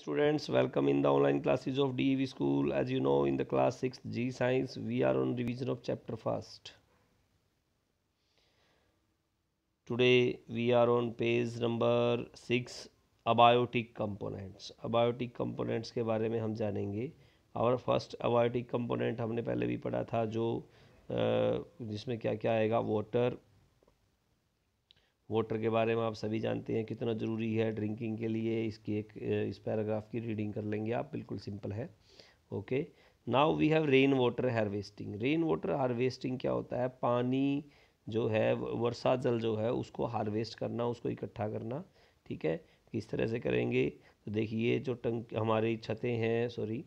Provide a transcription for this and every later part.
students welcome in the online classes of DEV school as you know in the class 6 G science we are on revision of chapter first today we are on page number 6 abiotic components abiotic components के बारे में हम जानेंगे और first abiotic component हमने पहले भी पढ़ा था जो जिसमें क्या क्या आएगा water वाटर के बारे में आप सभी जानते हैं कितना ज़रूरी है ड्रिंकिंग के लिए इसकी एक इस पैराग्राफ की रीडिंग कर लेंगे आप बिल्कुल सिंपल है okay now we have rain water harvesting rain water harvesting क्या होता है पानी जो है वर्षा जल जो है उसको हार्वेस्ट करना उसको इकट्ठा करना ठीक है किस तरह से करेंगे तो देखिए जो टंक हमारी छतें हैं सॉरी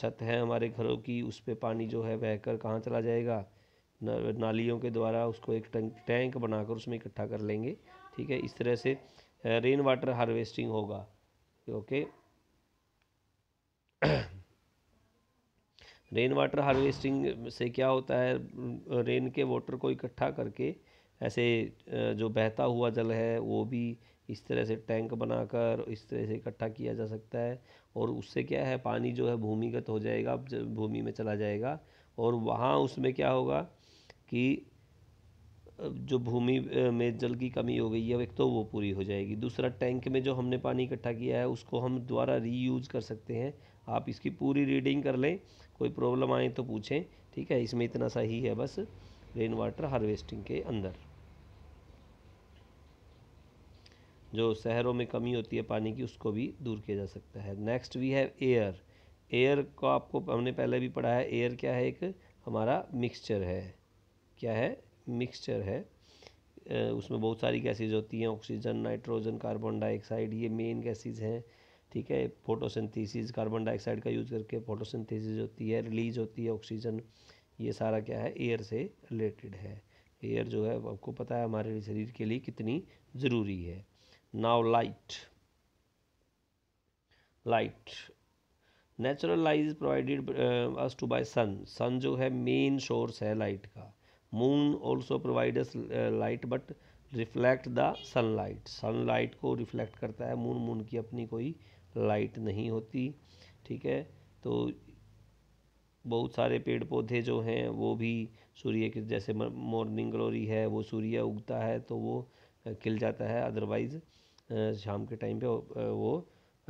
छत है हमारे घरों की उस पर पानी जो है बहकर कहाँ चला जाएगा नालियों के द्वारा उसको एक टैंक बनाकर उसमें इकट्ठा कर लेंगे ठीक है इस तरह से रेन वाटर हार्वेस्टिंग होगा ओके रेन वाटर हार्वेस्टिंग से क्या होता है रेन के वाटर को इकट्ठा करके ऐसे जो बहता हुआ जल है वो भी इस तरह से टैंक बनाकर इस तरह से इकट्ठा किया जा सकता है और उससे क्या है पानी जो है भूमिगत हो जाएगा भूमि में चला जाएगा और वहाँ उसमें क्या होगा कि जो भूमि में जल की कमी हो गई है एक तो वो पूरी हो जाएगी दूसरा टैंक में जो हमने पानी इकट्ठा किया है उसको हम दोबारा रीयूज कर सकते हैं आप इसकी पूरी रीडिंग कर लें कोई प्रॉब्लम आए तो पूछें ठीक है इसमें इतना सा ही है बस रेन वाटर हार्वेस्टिंग के अंदर जो शहरों में कमी होती है पानी की उसको भी दूर किया जा सकता है next we have air air को आपको हमने पहले भी पढ़ा है एयर क्या है एक हमारा मिक्सचर है क्या है मिक्सचर है उसमें बहुत सारी गैसेज होती हैं ऑक्सीजन नाइट्रोजन कार्बन डाइऑक्साइड ये मेन गैसेज हैं ठीक है फोटोसिंथेसिस कार्बन डाइऑक्साइड का यूज़ करके फोटोसिंथेसिस होती है रिलीज होती है ऑक्सीजन ये सारा क्या है एयर से रिलेटेड है एयर जो है आपको पता है हमारे शरीर के लिए कितनी ज़रूरी है now light light natural light is provided us to by sun sun जो है मेन सोर्स है लाइट का also provide light but light the sun light sun light को रिफ्लेक्ट करता है मून मून की अपनी कोई लाइट नहीं होती ठीक है तो बहुत सारे पेड़ पौधे जो हैं वो भी सूर्य के जैसे मॉर्निंग ग्लोरी है वो सूर्य उगता है तो वो खिल जाता है अदरवाइज़ शाम के टाइम पे वो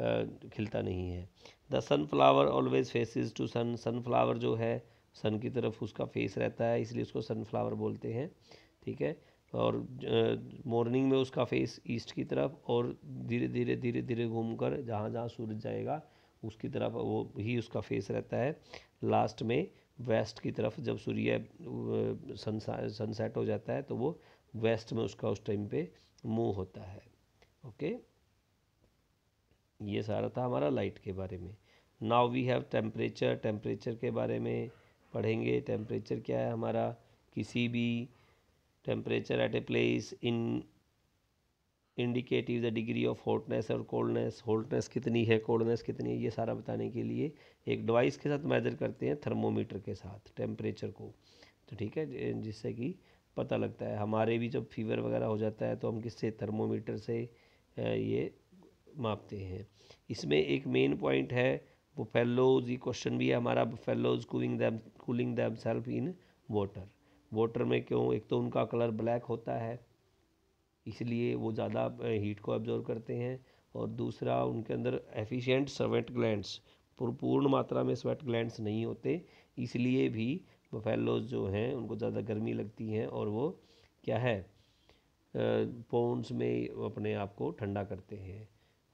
खिलता नहीं है the sunflower always faces to sun sunflower जो है सन की तरफ उसका फेस रहता है इसलिए उसको सनफ्लावर बोलते हैं ठीक है और मॉर्निंग में उसका फेस ईस्ट की तरफ और धीरे धीरे धीरे धीरे घूमकर जहाँ जहाँ सूरज जाएगा उसकी तरफ वो ही उसका फेस रहता है लास्ट में वेस्ट की तरफ जब सूर्य सनसेट हो जाता है तो वो वेस्ट में उसका उस टाइम पे मुंह होता है ओके ये सारा था हमारा लाइट के बारे में now we have temperature temperature के बारे में पढ़ेंगे टेम्परेचर क्या है हमारा किसी भी temperature at a place in indicative the degree of hotness और कोल्डनेस होल्डनेस कितनी है कोल्डनेस कितनी है ये सारा बताने के लिए एक डिवाइस के साथ मेजर करते हैं थर्मोमीटर के साथ टेम्परेचर को तो ठीक है जिससे कि पता लगता है हमारे भी जब फीवर वगैरह हो जाता है तो हम किससे थर्मोमीटर से ये मापते हैं इसमें एक मेन पॉइंट है बुफेलोज ये क्वेश्चन भी है हमारा buffaloes cooling them cooling them self in water water में क्यों एक तो उनका कलर ब्लैक होता है इसलिए वो ज़्यादा हीट को एब्जॉर्व करते हैं और दूसरा उनके अंदर एफिशिएंट स्वेट ग्लैंड्स पूर्ण मात्रा में स्वेट ग्लैंड्स नहीं होते इसलिए भी बफेलोज जो हैं उनको ज़्यादा गर्मी लगती हैं और वो क्या है पोन्स में अपने आप को ठंडा करते हैं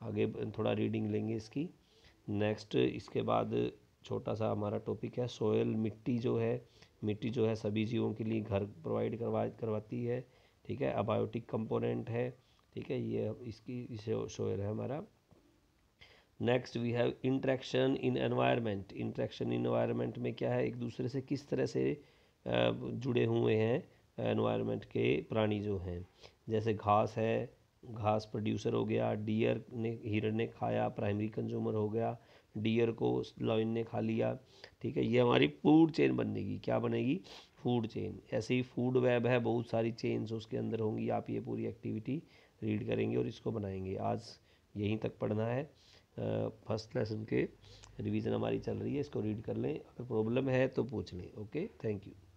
आगे थोड़ा रीडिंग लेंगे इसकी नेक्स्ट इसके बाद छोटा सा हमारा टॉपिक है सोयल मिट्टी जो है मिट्टी जो है सभी जीवों के लिए घर प्रोवाइड करवा करवाती है ठीक है अबायोटिक कंपोनेंट है ठीक है ये इसकी इसे सोयल है हमारा next we have interaction in environment interaction in environment में क्या है एक दूसरे से किस तरह से जुड़े हुए हैं एनवायरनमेंट के प्राणी जो हैं जैसे घास है घास प्रोड्यूसर हो गया डियर ने हिरण ने खाया प्राइमरी कंज्यूमर हो गया डियर को लॉइन ने खा लिया ठीक है ये हमारी फूड चेन बनेगी क्या बनेगी फूड चेन ऐसे ही फूड वेब है बहुत सारी चेन्स उसके अंदर होंगी आप ये पूरी एक्टिविटी रीड करेंगे और इसको बनाएंगे आज यहीं तक पढ़ना है फर्स्ट लेसन के रिवीजन हमारी चल रही है इसको रीड कर लें अगर प्रॉब्लम है तो पूछ लें ओके थैंक यू